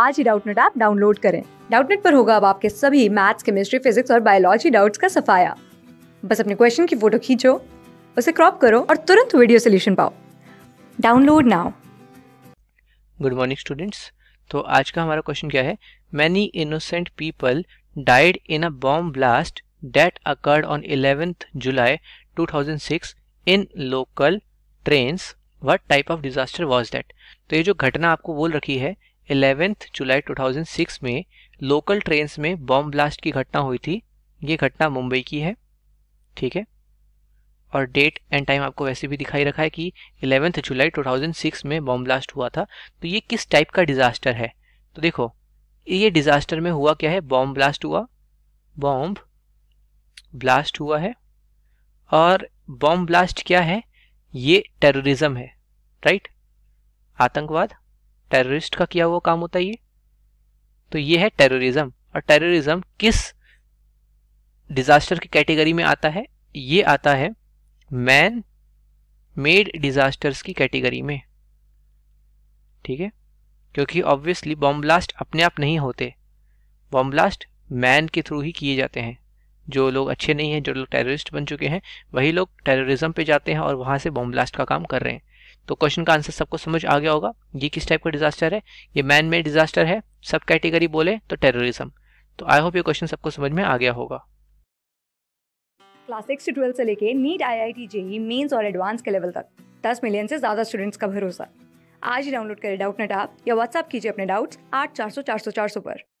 आज ही Doubtnut app download करें डाउटनेट पर होगा अब आपके सभी मैथ्स केमिस्ट्री फिजिक्स और बायोलॉजी डाउट्स का सफाया बस अपने क्वेश्चन की फोटो खींचो उसे क्रॉप करो और तुरंत वीडियो सोल्यूशन पाओ download now good morning students तो आज का हमारा क्वेश्चन क्या है many innocent people died in a bomb blast that occurred on eleventh July 2006 in local trains what type of disaster was that तो ये जो घटना आपको बोल रखी है इलेवेंथ जुलाई 2006 में लोकल ट्रेन्स में बॉम्ब ब्लास्ट की घटना हुई थी ये घटना मुंबई की है ठीक है और डेट एंड टाइम आपको वैसे भी दिखाई रखा है कि इलेवेंथ जुलाई 2006 में बॉम्ब ब्लास्ट हुआ था तो ये किस टाइप का डिज़ास्टर है तो देखो ये डिज़ास्टर में हुआ क्या है बॉम्ब ब्लास्ट हुआ बॉम्ब ब्लास्ट हुआ है और बॉम्ब ब्लास्ट क्या है ये टेररिज्म है राइट आतंकवाद टेररिस्ट का किया हुआ काम होता है ये तो ये है टेररिज्म और टेररिज्म किस डिजास्टर की कैटेगरी में आता है ये आता है मैन मेड डिजास्टर्स की कैटेगरी में ठीक है क्योंकि ऑब्वियसली बॉम्ब ब्लास्ट अपने आप नहीं होते बॉम्ब ब्लास्ट मैन के थ्रू ही किए जाते हैं जो लोग अच्छे नहीं हैं जो लोग टेररिस्ट बन चुके हैं वही लोग टेररिज्म पे जाते हैं और वहाँ से बॉम्ब ब्लास्ट का काम कर रहे हैं तो क्वेश्चन का आंसर सबको समझ आ गया होगा ये किस टाइप का डिजास्टर है ये मैन मेड डिजास्टर है सब कैटेगरी बोले तो टेररिज्म तो आई होप ये क्वेश्चन सबको समझ में आ गया होगा क्लास सिक्स से ट्वेल्थ से लेके NEET I I T JEE mains और एडवांस के लेवल तक दस मिलियन से ज़्यादा स्टूडेंट्स का भरोसा आज ही डाउनलोड करें डाउट नेट आप या व्हाट्सअप कीजिए अपने डाउट्स आठ चार सौ चार सौ चार सौ पर